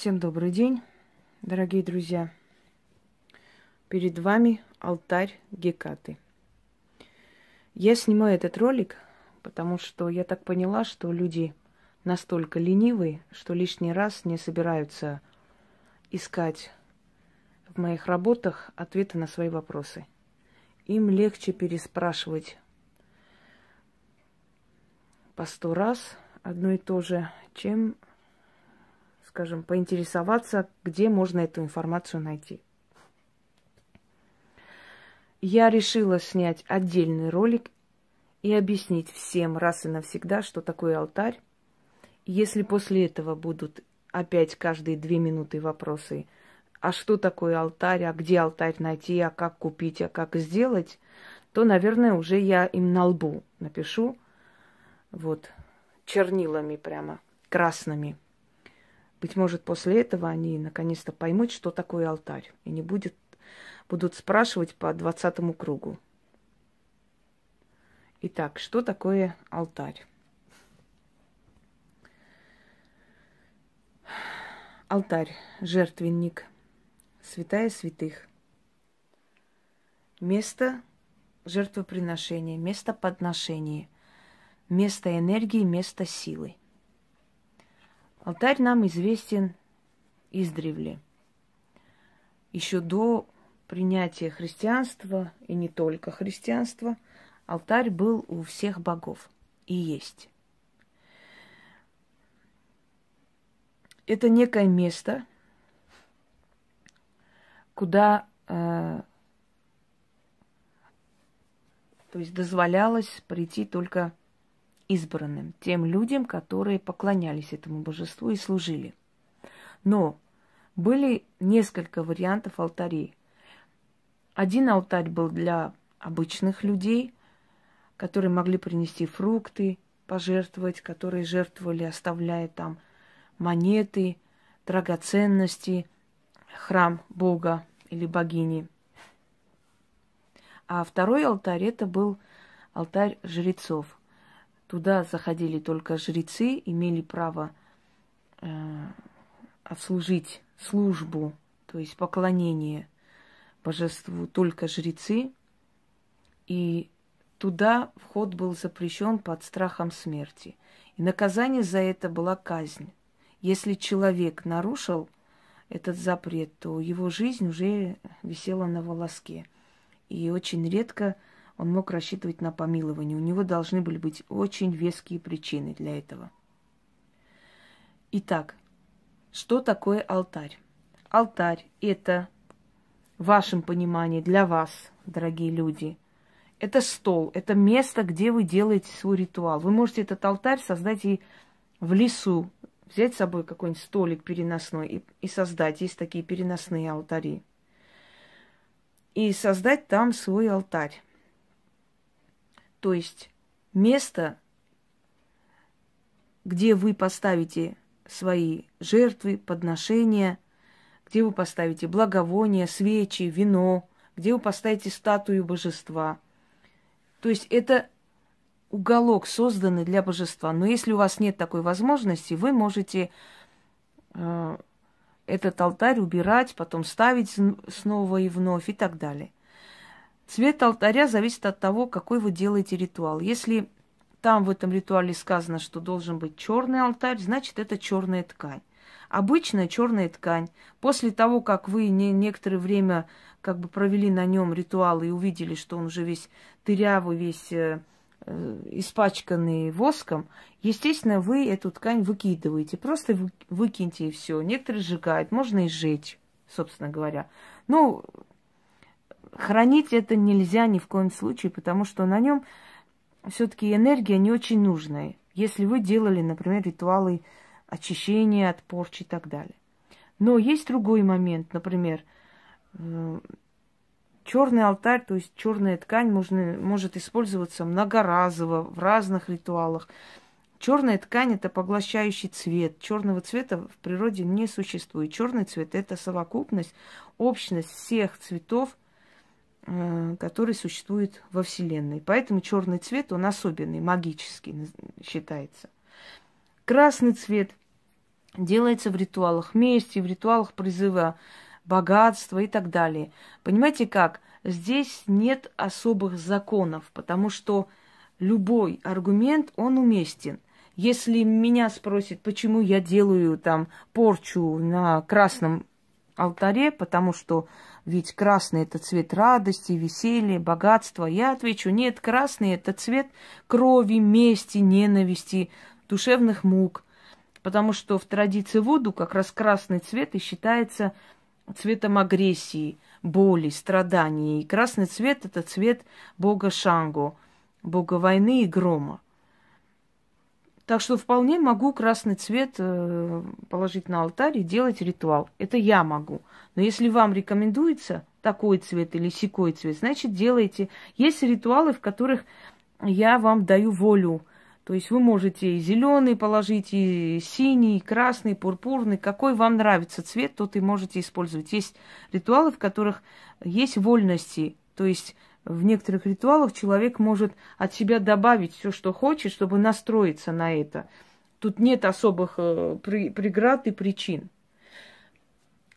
Всем добрый день, дорогие друзья. Перед вами алтарь Гекаты. Я снимаю этот ролик, потому что я так поняла, что люди настолько ленивые, что лишний раз не собираются искать в моих работах ответы на свои вопросы. Им легче переспрашивать по сто раз одно и то же, чем скажем, поинтересоваться, где можно эту информацию найти. Я решила снять отдельный ролик и объяснить всем раз и навсегда, что такое алтарь. Если после этого будут опять каждые две минуты вопросы, а что такое алтарь, а где алтарь найти, а как купить, а как сделать, то, наверное, уже я им на лбу напишу, вот, чернилами прямо, красными. Быть может, после этого они наконец-то поймут, что такое алтарь, и не будет, будут спрашивать по двадцатому кругу. Итак, что такое алтарь? Алтарь, жертвенник, святая святых, место жертвоприношения, место подношения, место энергии, место силы. Алтарь нам известен издревле, еще до принятия христианства, и не только христианства, алтарь был у всех богов и есть. Это некое место, куда э, то есть дозволялось прийти только избранным, тем людям, которые поклонялись этому божеству и служили. Но были несколько вариантов алтарей. Один алтарь был для обычных людей, которые могли принести фрукты, пожертвовать, которые жертвовали, оставляя там монеты, драгоценности, храм Бога или богини. А второй алтарь это был алтарь жрецов – Туда заходили только жрецы, имели право э, отслужить службу, то есть поклонение божеству только жрецы. И туда вход был запрещен под страхом смерти. И наказание за это была казнь. Если человек нарушил этот запрет, то его жизнь уже висела на волоске. И очень редко он мог рассчитывать на помилование. У него должны были быть очень веские причины для этого. Итак, что такое алтарь? Алтарь – это, в вашем понимании, для вас, дорогие люди, это стол, это место, где вы делаете свой ритуал. Вы можете этот алтарь создать и в лесу, взять с собой какой-нибудь столик переносной и, и создать. Есть такие переносные алтари. И создать там свой алтарь. То есть место, где вы поставите свои жертвы, подношения, где вы поставите благовония, свечи, вино, где вы поставите статую божества. То есть это уголок, созданный для божества. Но если у вас нет такой возможности, вы можете э, этот алтарь убирать, потом ставить снова и вновь и так далее. Цвет алтаря зависит от того, какой вы делаете ритуал. Если там в этом ритуале сказано, что должен быть черный алтарь, значит это черная ткань. Обычная черная ткань. После того, как вы не, некоторое время как бы провели на нем ритуал и увидели, что он уже весь тырявый, весь э, э, испачканный воском, естественно, вы эту ткань выкидываете. Просто выкиньте и все. Некоторые сжигают, можно и сжечь, собственно говоря. Ну, хранить это нельзя ни в коем случае, потому что на нем все-таки энергия не очень нужная, если вы делали, например, ритуалы очищения от порчи и так далее. Но есть другой момент, например, черный алтарь, то есть черная ткань можно, может использоваться многоразово в разных ритуалах. Черная ткань это поглощающий цвет. Черного цвета в природе не существует. Черный цвет это совокупность, общность всех цветов, Э, который существует во Вселенной. Поэтому черный цвет, он особенный, магический считается. Красный цвет делается в ритуалах мести, в ритуалах призыва богатства и так далее. Понимаете как? Здесь нет особых законов, потому что любой аргумент, он уместен. Если меня спросят, почему я делаю там порчу на красном алтаре, потому что ведь красный – это цвет радости, веселья, богатства. Я отвечу, нет, красный – это цвет крови, мести, ненависти, душевных мук. Потому что в традиции Вуду как раз красный цвет и считается цветом агрессии, боли, страданий. И красный цвет – это цвет бога Шангу, бога войны и грома. Так что вполне могу красный цвет э, положить на алтарь и делать ритуал. Это я могу. Но если вам рекомендуется такой цвет или секой цвет, значит делайте. Есть ритуалы, в которых я вам даю волю. То есть вы можете и зеленый положить, и синий, и красный, и пурпурный. Какой вам нравится цвет, тот и можете использовать. Есть ритуалы, в которых есть вольности. То есть в некоторых ритуалах человек может от себя добавить все, что хочет, чтобы настроиться на это. Тут нет особых э, преград и причин.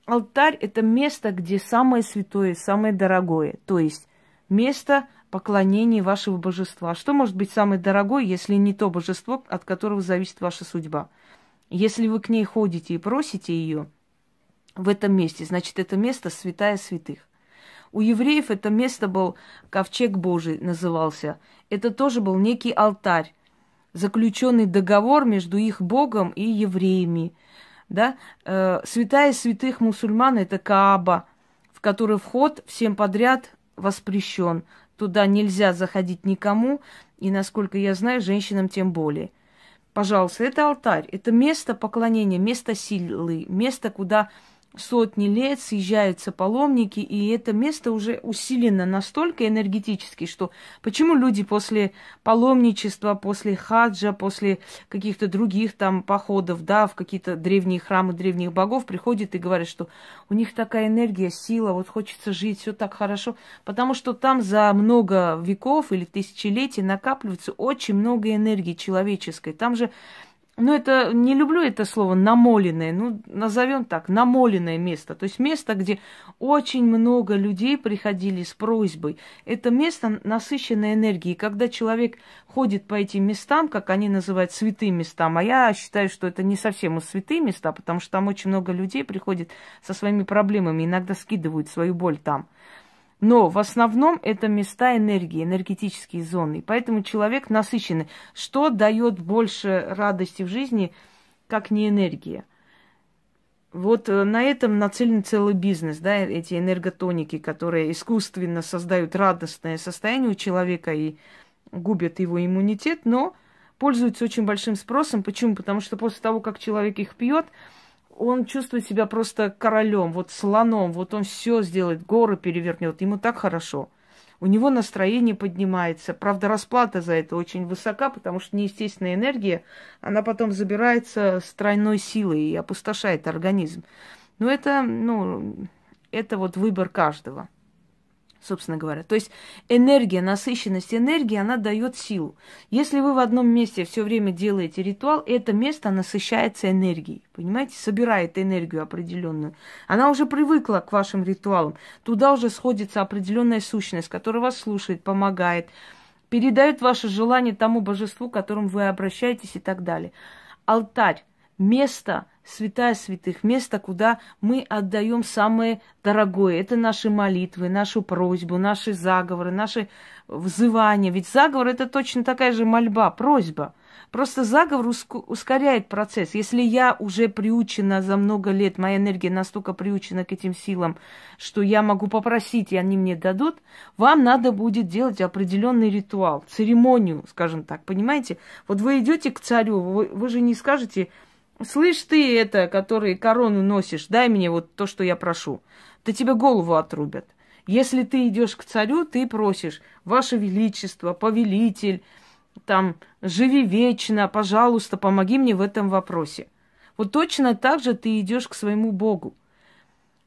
Алтарь – это место, где самое святое, самое дорогое, то есть место поклонения вашего божества. Что может быть самое дорогое, если не то божество, от которого зависит ваша судьба? Если вы к ней ходите и просите ее в этом месте, значит, это место святая святых. У евреев это место был ковчег Божий назывался. Это тоже был некий алтарь, заключенный договор между их Богом и евреями. Да? Э, святая святых мусульман – это Кааба, в который вход всем подряд воспрещен. Туда нельзя заходить никому, и, насколько я знаю, женщинам тем более. Пожалуйста, это алтарь, это место поклонения, место силы, место, куда сотни лет съезжаются паломники, и это место уже усилено настолько энергетически, что почему люди после паломничества, после хаджа, после каких-то других там походов, да, в какие-то древние храмы древних богов приходят и говорят, что у них такая энергия, сила, вот хочется жить, все так хорошо, потому что там за много веков или тысячелетий накапливается очень много энергии человеческой. Там же ну, это не люблю это слово намоленное, ну, назовем так, намоленное место. То есть место, где очень много людей приходили с просьбой. Это место насыщенное энергией. Когда человек ходит по этим местам, как они называют святые местам, а я считаю, что это не совсем уж святые места, потому что там очень много людей приходит со своими проблемами, иногда скидывают свою боль там – но в основном это места энергии, энергетические зоны. Поэтому человек насыщенный. Что дает больше радости в жизни, как не энергия? Вот э, на этом нацелен целый бизнес, да, эти энерготоники, которые искусственно создают радостное состояние у человека и губят его иммунитет, но пользуются очень большим спросом. Почему? Потому что после того, как человек их пьет, он чувствует себя просто королем, вот слоном, вот он все сделает, горы перевернет, ему так хорошо. У него настроение поднимается. Правда, расплата за это очень высока, потому что неестественная энергия, она потом забирается с тройной силой и опустошает организм. Но это, ну, это вот выбор каждого собственно говоря. То есть энергия, насыщенность энергии, она дает силу. Если вы в одном месте все время делаете ритуал, это место насыщается энергией, понимаете, собирает энергию определенную. Она уже привыкла к вашим ритуалам. Туда уже сходится определенная сущность, которая вас слушает, помогает, передает ваше желание тому божеству, к которому вы обращаетесь и так далее. Алтарь, место – святая святых, место, куда мы отдаем самое дорогое. Это наши молитвы, нашу просьбу, наши заговоры, наши взывания. Ведь заговор это точно такая же мольба, просьба. Просто заговор ускоряет процесс. Если я уже приучена за много лет, моя энергия настолько приучена к этим силам, что я могу попросить, и они мне дадут, вам надо будет делать определенный ритуал, церемонию, скажем так, понимаете? Вот вы идете к царю, вы, вы же не скажете, Слышь ты это, который корону носишь, дай мне вот то, что я прошу. Да тебе голову отрубят. Если ты идешь к царю, ты просишь, Ваше Величество, повелитель, там, живи вечно, пожалуйста, помоги мне в этом вопросе. Вот точно так же ты идешь к своему Богу.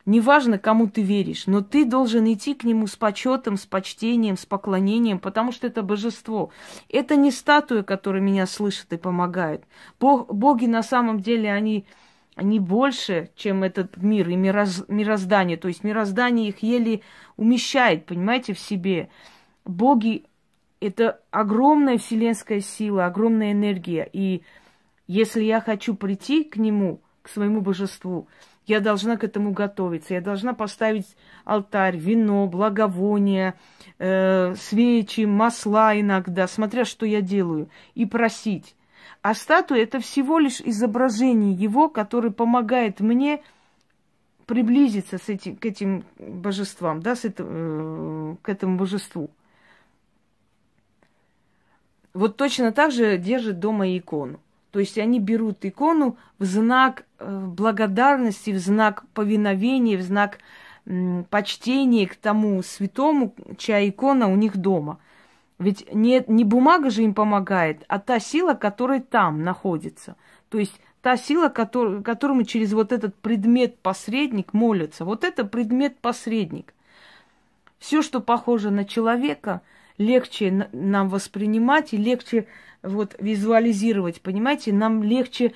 Неважно, кому ты веришь, но ты должен идти к нему с почетом, с почтением, с поклонением, потому что это божество. Это не статуя, которая меня слышит и помогает. Бог, боги на самом деле, они, они больше, чем этот мир и мироз, мироздание. То есть мироздание их еле умещает, понимаете, в себе. Боги – это огромная вселенская сила, огромная энергия. И если я хочу прийти к нему, к своему божеству – я должна к этому готовиться. Я должна поставить алтарь, вино, благовоние, э, свечи, масла иногда, смотря что я делаю, и просить. А статуя это всего лишь изображение его, который помогает мне приблизиться с этим, к этим божествам, да, с это, э, к этому божеству. Вот точно так же держит дома икону. То есть они берут икону в знак э, благодарности, в знак повиновения, в знак почтения к тому святому, чья икона у них дома. Ведь не, не бумага же им помогает, а та сила, которая там находится. То есть та сила, который, которому через вот этот предмет-посредник молятся. Вот это предмет-посредник. Все, что похоже на человека – легче нам воспринимать и легче вот визуализировать, понимаете? Нам легче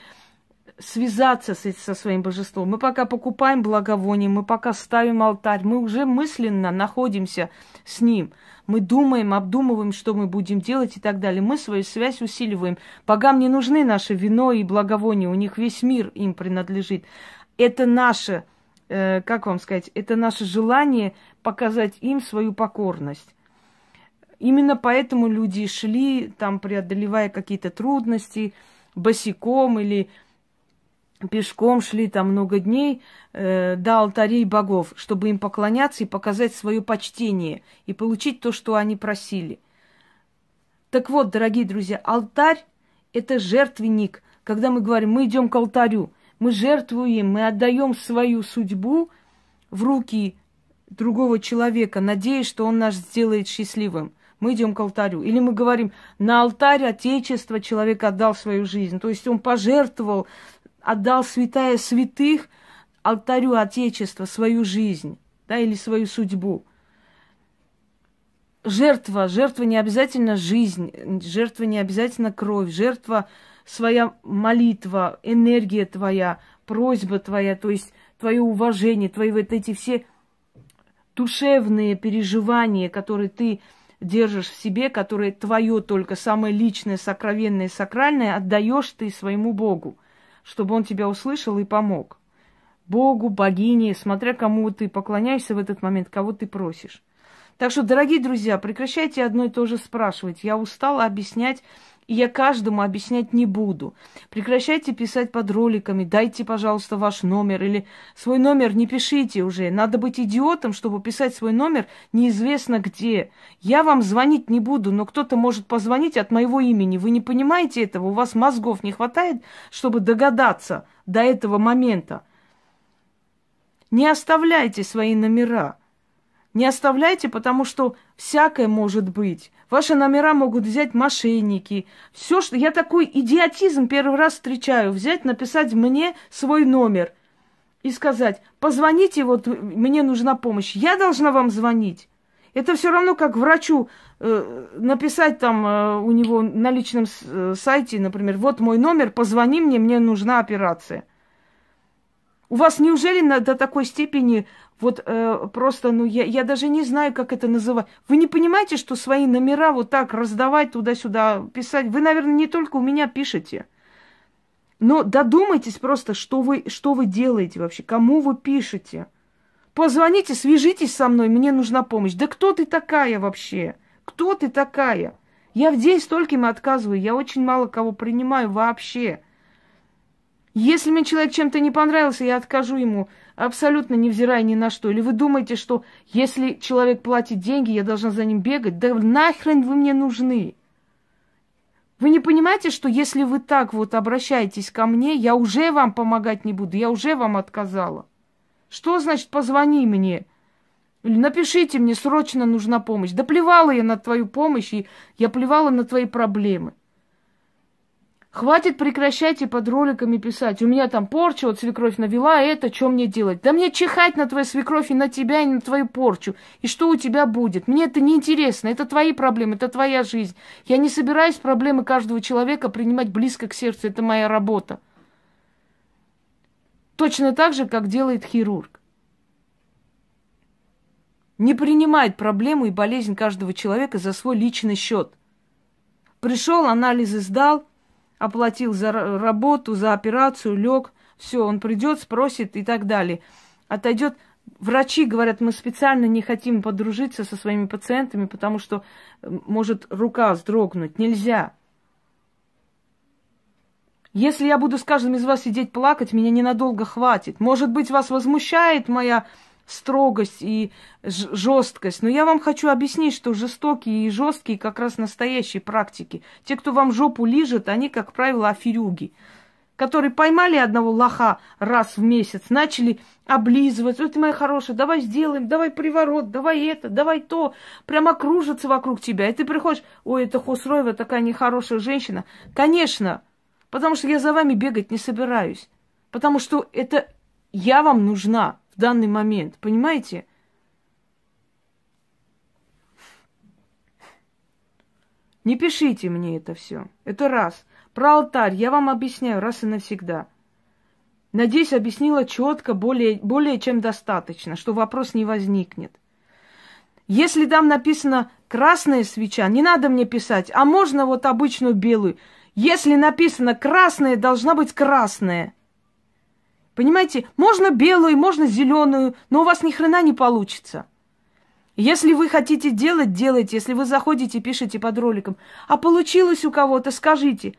связаться с, со своим божеством. Мы пока покупаем благовоние, мы пока ставим алтарь, мы уже мысленно находимся с ним. Мы думаем, обдумываем, что мы будем делать и так далее. Мы свою связь усиливаем. Богам не нужны наше вино и благовоние, у них весь мир им принадлежит. Это наше, э, как вам сказать, это наше желание показать им свою покорность. Именно поэтому люди шли, там преодолевая какие-то трудности, босиком или пешком шли там много дней э, до алтарей богов, чтобы им поклоняться и показать свое почтение и получить то, что они просили. Так вот, дорогие друзья, алтарь – это жертвенник. Когда мы говорим, мы идем к алтарю, мы жертвуем, мы отдаем свою судьбу в руки другого человека, надеясь, что он нас сделает счастливым мы идем к алтарю. Или мы говорим, на алтарь Отечества человек отдал свою жизнь. То есть он пожертвовал, отдал святая святых алтарю Отечества свою жизнь, да, или свою судьбу. Жертва, жертва не обязательно жизнь, жертва не обязательно кровь, жертва своя молитва, энергия твоя, просьба твоя, то есть твое уважение, твои вот эти все душевные переживания, которые ты держишь в себе, которое твое только самое личное, сокровенное, сакральное, отдаешь ты своему Богу, чтобы он тебя услышал и помог. Богу, богине, смотря кому ты поклоняешься в этот момент, кого ты просишь. Так что, дорогие друзья, прекращайте одно и то же спрашивать. Я устала объяснять и я каждому объяснять не буду. Прекращайте писать под роликами, дайте, пожалуйста, ваш номер или свой номер не пишите уже. Надо быть идиотом, чтобы писать свой номер неизвестно где. Я вам звонить не буду, но кто-то может позвонить от моего имени. Вы не понимаете этого? У вас мозгов не хватает, чтобы догадаться до этого момента. Не оставляйте свои номера. Не оставляйте, потому что всякое может быть. Ваши номера могут взять мошенники. Все, что я такой идиотизм первый раз встречаю, взять, написать мне свой номер и сказать, позвоните, вот мне нужна помощь, я должна вам звонить. Это все равно как врачу э, написать там э, у него на личном э, сайте, например, вот мой номер, позвони мне, мне нужна операция. У вас неужели на, до такой степени вот э, просто, ну, я, я даже не знаю, как это называть. Вы не понимаете, что свои номера вот так раздавать туда-сюда, писать? Вы, наверное, не только у меня пишете. Но додумайтесь просто, что вы, что вы делаете вообще, кому вы пишете. Позвоните, свяжитесь со мной, мне нужна помощь. Да кто ты такая вообще? Кто ты такая? Я в день стольким отказываю, я очень мало кого принимаю вообще. Если мне человек чем-то не понравился, я откажу ему, абсолютно невзирая ни на что. Или вы думаете, что если человек платит деньги, я должна за ним бегать? Да нахрен вы мне нужны? Вы не понимаете, что если вы так вот обращаетесь ко мне, я уже вам помогать не буду, я уже вам отказала. Что значит позвони мне? Или напишите мне, срочно нужна помощь. Да плевала я на твою помощь, и я плевала на твои проблемы. Хватит прекращайте под роликами писать. У меня там порча, вот свекровь навела, а это что мне делать? Да мне чихать на твою свекровь и на тебя, и на твою порчу. И что у тебя будет? Мне это не интересно. Это твои проблемы, это твоя жизнь. Я не собираюсь проблемы каждого человека принимать близко к сердцу. Это моя работа. Точно так же, как делает хирург. Не принимает проблему и болезнь каждого человека за свой личный счет. Пришел, анализы сдал – оплатил за работу, за операцию, лег, все, он придет, спросит и так далее. Отойдет. Врачи говорят, мы специально не хотим подружиться со своими пациентами, потому что может рука сдрогнуть. Нельзя. Если я буду с каждым из вас сидеть плакать, меня ненадолго хватит. Может быть, вас возмущает моя строгость и жесткость. Но я вам хочу объяснить, что жестокие и жесткие как раз настоящие практики. Те, кто вам жопу лижет, они, как правило, аферюги которые поймали одного лоха раз в месяц, начали облизывать. Вот ты моя хорошая, давай сделаем, давай приворот, давай это, давай то. Прямо кружится вокруг тебя. И ты приходишь, ой, это Хосроева такая нехорошая женщина. Конечно, потому что я за вами бегать не собираюсь. Потому что это я вам нужна данный момент, понимаете? Не пишите мне это все. Это раз. Про алтарь я вам объясняю раз и навсегда. Надеюсь, объяснила четко, более, более чем достаточно, что вопрос не возникнет. Если там написано красная свеча, не надо мне писать, а можно вот обычную белую. Если написано красная, должна быть красная. Понимаете, можно белую, можно зеленую, но у вас ни хрена не получится. Если вы хотите делать, делайте. Если вы заходите, пишите под роликом. А получилось у кого-то, скажите.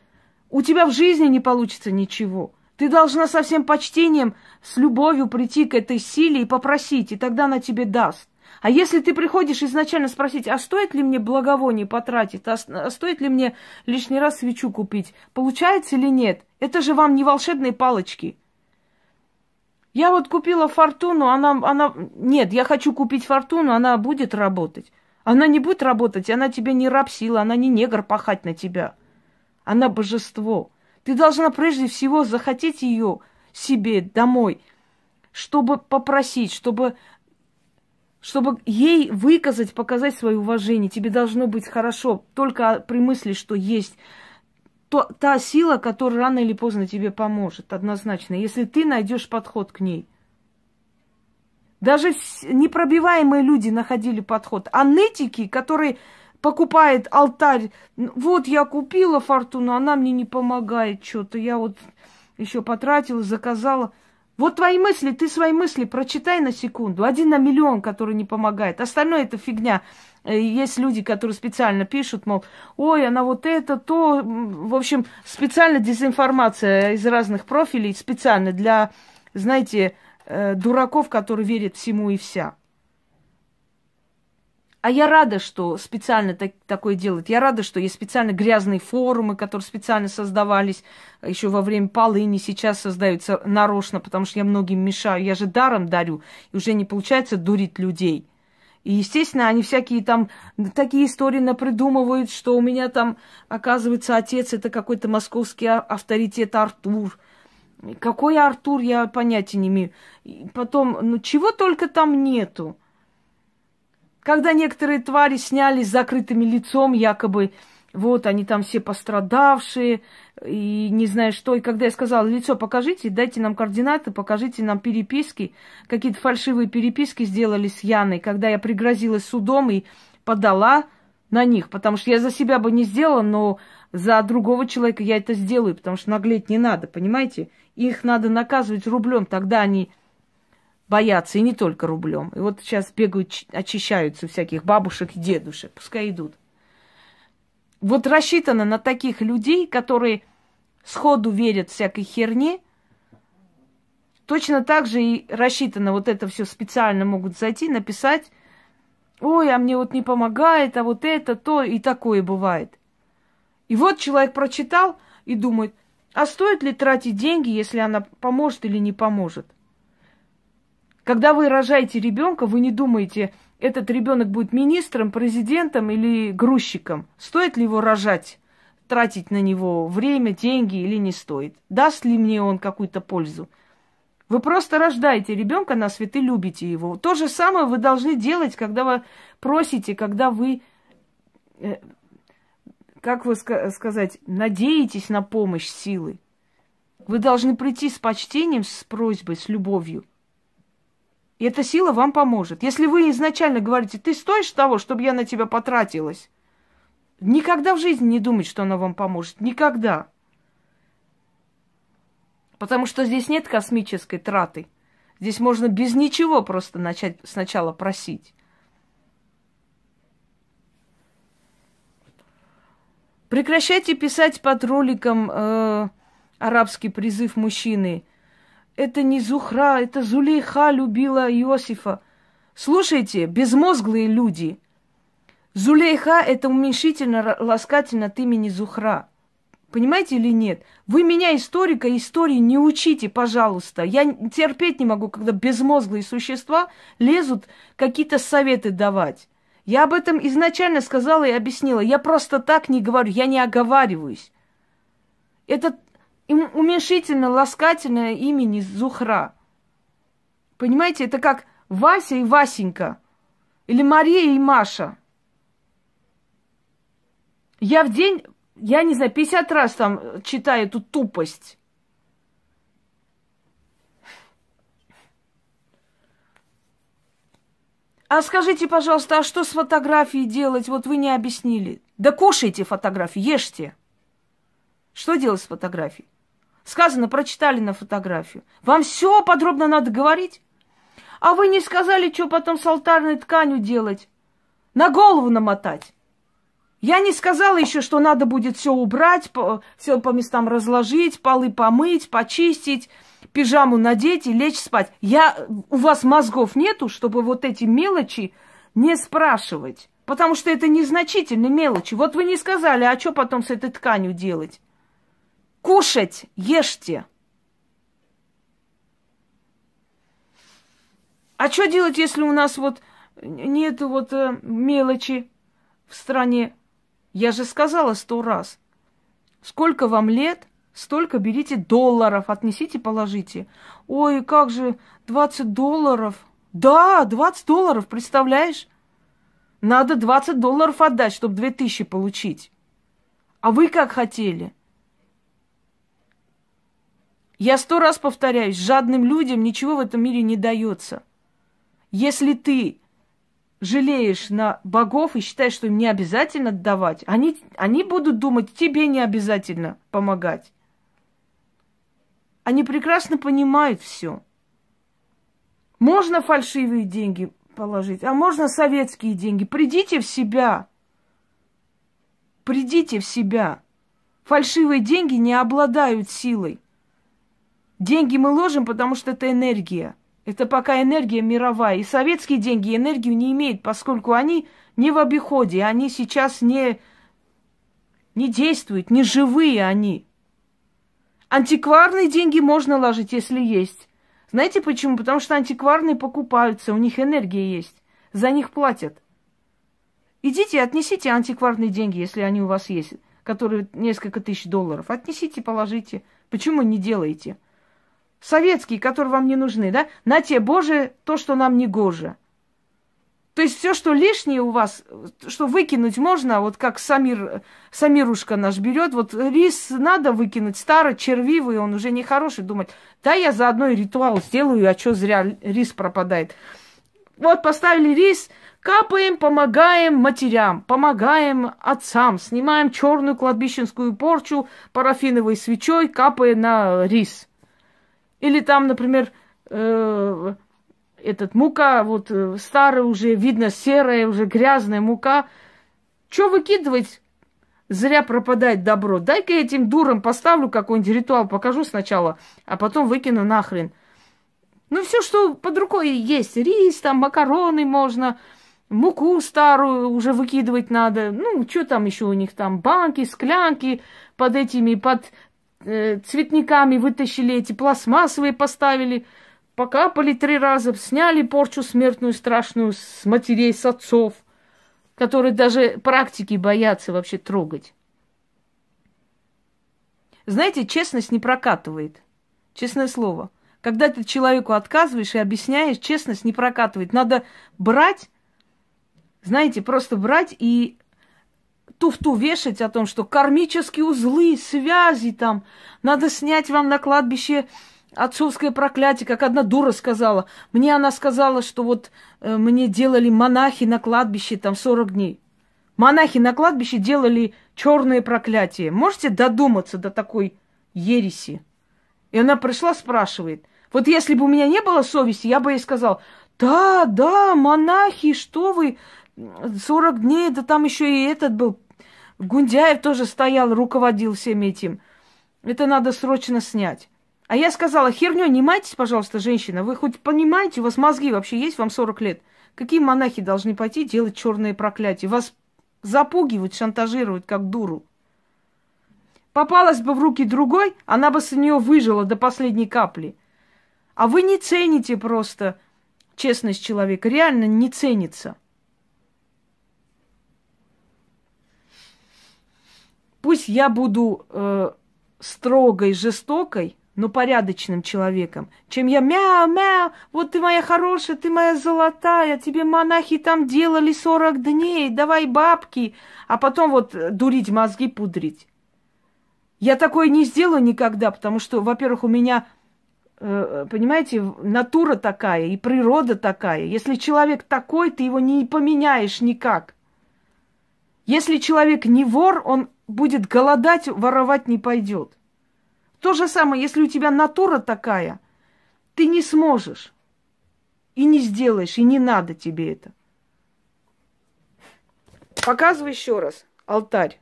У тебя в жизни не получится ничего. Ты должна со всем почтением, с любовью прийти к этой силе и попросить, и тогда она тебе даст. А если ты приходишь изначально спросить, а стоит ли мне благовоние потратить, а, а стоит ли мне лишний раз свечу купить, получается или нет, это же вам не волшебные палочки – я вот купила фортуну, она, она... Нет, я хочу купить фортуну, она будет работать. Она не будет работать, она тебе не рабсила, она не негр пахать на тебя. Она божество. Ты должна прежде всего захотеть ее себе домой, чтобы попросить, чтобы, чтобы ей выказать, показать свое уважение. Тебе должно быть хорошо только при мысли, что есть то, та сила, которая рано или поздно тебе поможет, однозначно, если ты найдешь подход к ней. Даже непробиваемые люди находили подход. А нытики, которые покупают алтарь, «Ну, вот я купила фортуну, она мне не помогает что-то, я вот еще потратила, заказала. Вот твои мысли, ты свои мысли прочитай на секунду. Один на миллион, который не помогает. Остальное это фигня. Э, есть люди, которые специально пишут, мол, ой, она вот это, то. В общем, специально дезинформация из разных профилей, специально для, знаете, э, дураков, которые верят всему и вся. А я рада, что специально так, такое делают. Я рада, что есть специально грязные форумы, которые специально создавались еще во время полыни, сейчас создаются нарочно, потому что я многим мешаю. Я же даром дарю, и уже не получается дурить людей. И, естественно, они всякие там такие истории напридумывают, что у меня там, оказывается, отец это какой-то московский а, авторитет Артур. Какой Артур, я понятия не имею. И потом, ну чего только там нету. Когда некоторые твари сняли с закрытым лицом якобы вот они там все пострадавшие, и не знаю что. И когда я сказала, лицо покажите, дайте нам координаты, покажите нам переписки, какие-то фальшивые переписки сделали с Яной, когда я пригрозила судом и подала на них, потому что я за себя бы не сделала, но за другого человека я это сделаю, потому что наглеть не надо, понимаете? Их надо наказывать рублем, тогда они боятся, и не только рублем. И вот сейчас бегают, очищаются всяких бабушек и дедушек, пускай идут вот рассчитано на таких людей, которые сходу верят всякой херне. Точно так же и рассчитано вот это все специально могут зайти, написать, ой, а мне вот не помогает, а вот это, то, и такое бывает. И вот человек прочитал и думает, а стоит ли тратить деньги, если она поможет или не поможет – когда вы рожаете ребенка, вы не думаете, этот ребенок будет министром, президентом или грузчиком. Стоит ли его рожать, тратить на него время, деньги или не стоит? Даст ли мне он какую-то пользу? Вы просто рождаете ребенка на свет и любите его. То же самое вы должны делать, когда вы просите, когда вы, э, как вы сказать, надеетесь на помощь силы. Вы должны прийти с почтением, с просьбой, с любовью – и эта сила вам поможет. Если вы изначально говорите, ты стоишь того, чтобы я на тебя потратилась, никогда в жизни не думать, что она вам поможет. Никогда. Потому что здесь нет космической траты. Здесь можно без ничего просто начать сначала просить. Прекращайте писать под роликом э, арабский призыв мужчины – это не Зухра, это Зулейха любила Иосифа. Слушайте, безмозглые люди. Зулейха – это уменьшительно, ласкательно от имени Зухра. Понимаете или нет? Вы меня, историка, истории не учите, пожалуйста. Я терпеть не могу, когда безмозглые существа лезут какие-то советы давать. Я об этом изначально сказала и объяснила. Я просто так не говорю, я не оговариваюсь. Это уменьшительно ласкательное имени Зухра. Понимаете, это как Вася и Васенька. Или Мария и Маша. Я в день, я не знаю, 50 раз там читаю эту тупость. А скажите, пожалуйста, а что с фотографией делать? Вот вы не объяснили. Да кушайте фотографии, ешьте. Что делать с фотографией? Сказано, прочитали на фотографию. Вам все подробно надо говорить? А вы не сказали, что потом с алтарной тканью делать? На голову намотать? Я не сказала еще, что надо будет все убрать, все по местам разложить, полы помыть, почистить, пижаму надеть и лечь спать. Я, у вас мозгов нету, чтобы вот эти мелочи не спрашивать. Потому что это незначительные мелочи. Вот вы не сказали, а что потом с этой тканью делать? Кушать, ешьте. А что делать, если у нас вот нет вот э, мелочи в стране? Я же сказала сто раз. Сколько вам лет, столько берите долларов, отнесите, положите. Ой, как же, 20 долларов. Да, 20 долларов, представляешь? Надо 20 долларов отдать, чтобы 2000 получить. А вы как хотели? Я сто раз повторяюсь, жадным людям ничего в этом мире не дается. Если ты жалеешь на богов и считаешь, что им не обязательно давать, они, они будут думать, тебе не обязательно помогать. Они прекрасно понимают все. Можно фальшивые деньги положить, а можно советские деньги. Придите в себя. Придите в себя. Фальшивые деньги не обладают силой. Деньги мы ложим, потому что это энергия. Это пока энергия мировая. И советские деньги энергию не имеют, поскольку они не в обиходе, они сейчас не, не действуют, не живые они. Антикварные деньги можно ложить, если есть. Знаете почему? Потому что антикварные покупаются, у них энергия есть, за них платят. Идите отнесите антикварные деньги, если они у вас есть, которые несколько тысяч долларов. Отнесите, положите. Почему не делаете? советские, которые вам не нужны, да? На те Боже то, что нам не гоже. То есть все, что лишнее у вас, что выкинуть можно, вот как Самир, Самирушка наш берет, вот рис надо выкинуть, старый, червивый, он уже нехороший, думать, да, я заодно и ритуал сделаю, а что зря рис пропадает. Вот поставили рис, капаем, помогаем матерям, помогаем отцам, снимаем черную кладбищенскую порчу парафиновой свечой, капая на рис – или там, например, э, этот мука, вот э, старая уже, видно, серая, уже грязная мука. Чё выкидывать? Зря пропадает добро. Дай-ка этим дурам поставлю какой-нибудь ритуал, покажу сначала, а потом выкину нахрен. Ну, все, что под рукой есть. Рис, там, макароны можно, муку старую уже выкидывать надо. Ну, что там еще у них там, банки, склянки под этими, под Э, цветниками вытащили эти, пластмассовые поставили, покапали три раза, сняли порчу смертную страшную с матерей, с отцов, которые даже практики боятся вообще трогать. Знаете, честность не прокатывает. Честное слово. Когда ты человеку отказываешь и объясняешь, честность не прокатывает. Надо брать, знаете, просто брать и туфту вешать о том, что кармические узлы, связи там, надо снять вам на кладбище отцовское проклятие, как одна дура сказала. Мне она сказала, что вот э, мне делали монахи на кладбище там 40 дней. Монахи на кладбище делали черное проклятие. Можете додуматься до такой ереси? И она пришла, спрашивает. Вот если бы у меня не было совести, я бы ей сказал, да, да, монахи, что вы, 40 дней, да там еще и этот был Гундяев тоже стоял, руководил всем этим. Это надо срочно снять. А я сказала, херню не майтесь, пожалуйста, женщина. Вы хоть понимаете, у вас мозги вообще есть, вам 40 лет. Какие монахи должны пойти делать черные проклятия? Вас запугивают, шантажируют, как дуру. Попалась бы в руки другой, она бы с нее выжила до последней капли. А вы не цените просто честность человека. Реально не ценится. Пусть я буду э, строгой, жестокой, но порядочным человеком, чем я мяу-мяу, вот ты моя хорошая, ты моя золотая, тебе монахи там делали 40 дней, давай бабки, а потом вот э, дурить мозги, пудрить. Я такое не сделаю никогда, потому что, во-первых, у меня, э, э, понимаете, натура такая и природа такая. Если человек такой, ты его не поменяешь никак – если человек не вор, он будет голодать, воровать не пойдет. То же самое, если у тебя натура такая, ты не сможешь. И не сделаешь, и не надо тебе это. Показываю еще раз. Алтарь.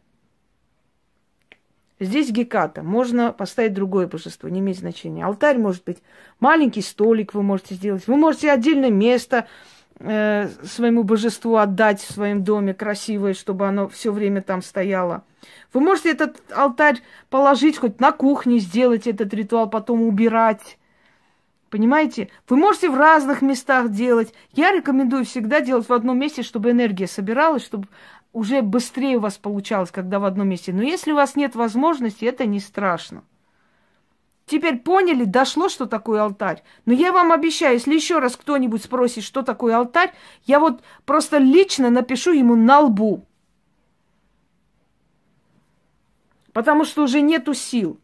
Здесь геката. Можно поставить другое божество, не имеет значения. Алтарь может быть маленький столик вы можете сделать. Вы можете отдельное место Э, своему божеству отдать в своем доме красивое, чтобы оно все время там стояло. Вы можете этот алтарь положить хоть на кухне, сделать этот ритуал, потом убирать. Понимаете? Вы можете в разных местах делать. Я рекомендую всегда делать в одном месте, чтобы энергия собиралась, чтобы уже быстрее у вас получалось, когда в одном месте. Но если у вас нет возможности, это не страшно. Теперь поняли, дошло, что такое алтарь. Но я вам обещаю, если еще раз кто-нибудь спросит, что такое алтарь, я вот просто лично напишу ему на лбу. Потому что уже нету сил.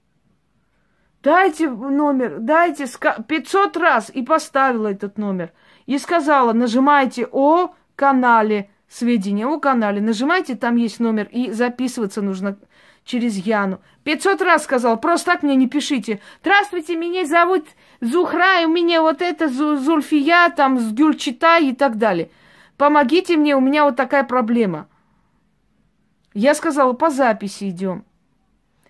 Дайте номер, дайте 500 раз. И поставила этот номер. И сказала, нажимайте о канале сведения о канале. Нажимайте, там есть номер, и записываться нужно через Яну. Пятьсот раз сказал, просто так мне не пишите. Здравствуйте, меня зовут Зухра, и у меня вот это Зульфия, там, Сгюльчита и так далее. Помогите мне, у меня вот такая проблема. Я сказала, по записи идем.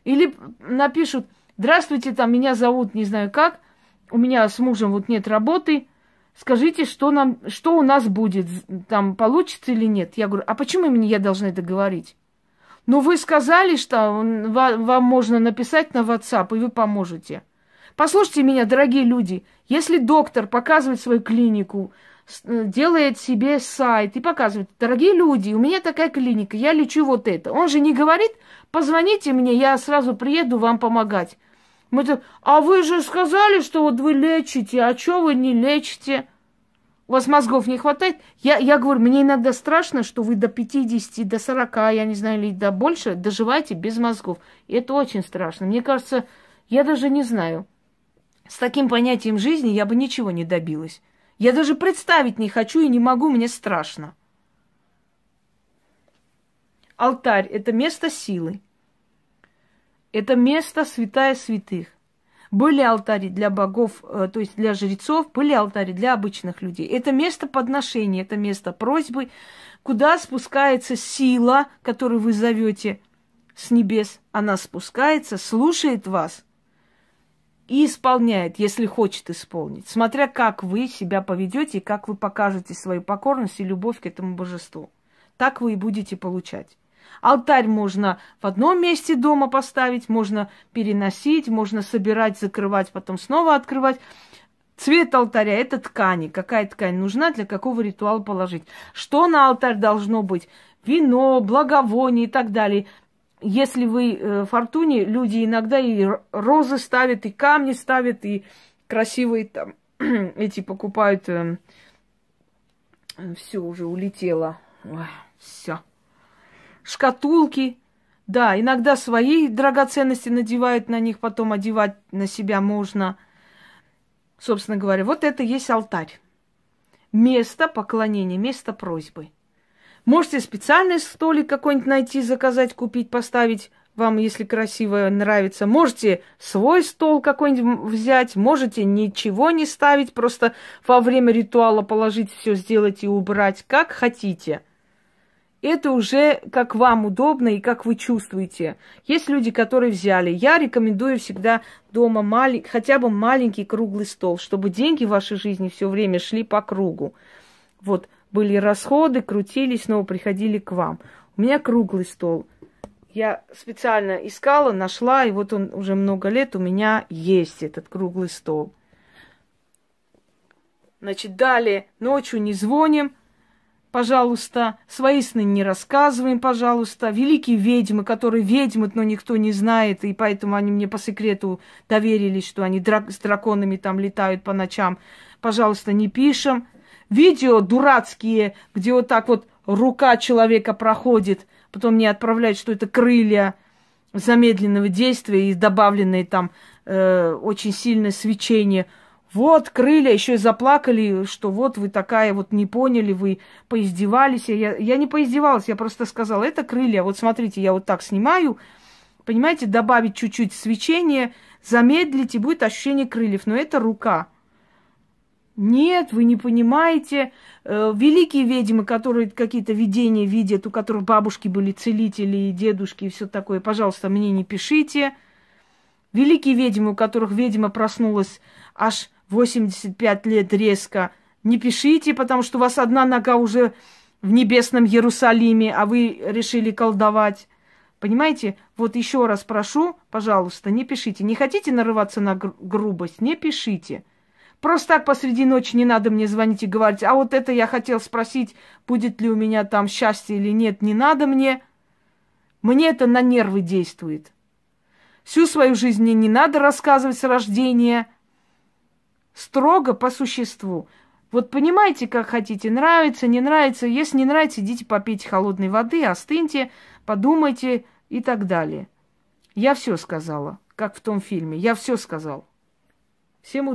Или напишут, здравствуйте, там, меня зовут, не знаю как, у меня с мужем вот нет работы, скажите, что, нам, что у нас будет, там получится или нет. Я говорю, а почему мне я должна это говорить? Но «Ну, вы сказали, что вам можно написать на WhatsApp, и вы поможете. Послушайте меня, дорогие люди. Если доктор показывает свою клинику, э, делает себе сайт и показывает, дорогие люди, у меня такая клиника, я лечу вот это. Он же не говорит, позвоните мне, я сразу приеду вам помогать. Мы так, а вы же сказали, что вот вы лечите, а что вы не лечите? у вас мозгов не хватает. Я, я говорю, мне иногда страшно, что вы до 50, до 40, я не знаю, или до больше доживаете без мозгов. И это очень страшно. Мне кажется, я даже не знаю. С таким понятием жизни я бы ничего не добилась. Я даже представить не хочу и не могу, мне страшно. Алтарь – это место силы. Это место святая святых. Были алтари для богов, э, то есть для жрецов, были алтари для обычных людей. Это место подношения, это место просьбы, куда спускается сила, которую вы зовете с небес. Она спускается, слушает вас и исполняет, если хочет исполнить, смотря как вы себя поведете и как вы покажете свою покорность и любовь к этому божеству. Так вы и будете получать. Алтарь можно в одном месте дома поставить, можно переносить, можно собирать, закрывать, потом снова открывать. Цвет алтаря – это ткани. Какая ткань нужна, для какого ритуала положить. Что на алтарь должно быть? Вино, благовоние и так далее. Если вы э, фортуне, люди иногда и розы ставят, и камни ставят, и красивые там эти покупают. Э, эм, все уже улетело. Все шкатулки. Да, иногда свои драгоценности надевают на них, потом одевать на себя можно. Собственно говоря, вот это есть алтарь. Место поклонения, место просьбы. Можете специальный столик какой-нибудь найти, заказать, купить, поставить вам, если красиво нравится. Можете свой стол какой-нибудь взять, можете ничего не ставить, просто во время ритуала положить все, сделать и убрать, как хотите. Это уже как вам удобно и как вы чувствуете. Есть люди, которые взяли. Я рекомендую всегда дома малень... хотя бы маленький круглый стол, чтобы деньги в вашей жизни все время шли по кругу. Вот были расходы, крутились, снова приходили к вам. У меня круглый стол. Я специально искала, нашла, и вот он уже много лет у меня есть, этот круглый стол. Значит, далее ночью не звоним, пожалуйста, свои сны не рассказываем, пожалуйста. Великие ведьмы, которые ведьмы, но никто не знает, и поэтому они мне по секрету доверились, что они драк- с драконами там летают по ночам. Пожалуйста, не пишем. Видео дурацкие, где вот так вот рука человека проходит, потом мне отправляют, что это крылья замедленного действия и добавленные там э, очень сильное свечение – вот крылья, еще и заплакали, что вот вы такая вот не поняли, вы поиздевались. Я, я не поиздевалась, я просто сказала, это крылья, вот смотрите, я вот так снимаю, понимаете, добавить чуть-чуть свечения, замедлить, и будет ощущение крыльев, но это рука. Нет, вы не понимаете. Э, великие ведьмы, которые какие-то видения видят, у которых бабушки были целители и дедушки и все такое, пожалуйста, мне не пишите. Великие ведьмы, у которых ведьма проснулась аж 85 лет резко. Не пишите, потому что у вас одна нога уже в небесном Иерусалиме, а вы решили колдовать. Понимаете? Вот еще раз прошу, пожалуйста, не пишите. Не хотите нарываться на гру- грубость? Не пишите. Просто так посреди ночи не надо мне звонить и говорить, а вот это я хотел спросить, будет ли у меня там счастье или нет, не надо мне. Мне это на нервы действует. Всю свою жизнь мне не надо рассказывать с рождения – строго по существу. Вот понимаете, как хотите, нравится, не нравится. Если не нравится, идите попейте холодной воды, остыньте, подумайте и так далее. Я все сказала, как в том фильме. Я все сказал. Всем удачи.